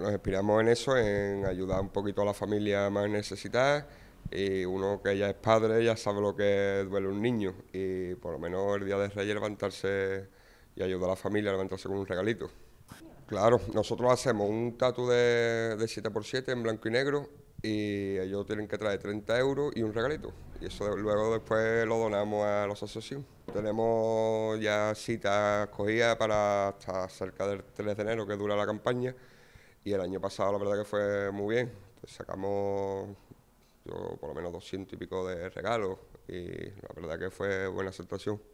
nos inspiramos en eso, en ayudar un poquito a la familia más necesitada. Y uno que ya es padre ya sabe lo que duele un niño. Y por lo menos el día de Reyes levantarse y ayudar a la familia a levantarse con un regalito. Claro, nosotros hacemos un tatu de, 7x7 en blanco y negro y ellos tienen que traer 30 euros y un regalito. Y eso luego después lo donamos a los asociación. Tenemos ya citas cogidas para hasta cerca del 3 de enero que dura la campaña. Y el año pasado la verdad que fue muy bien. Sacamos por lo menos 200 y pico de regalos y la verdad que fue buena aceptación.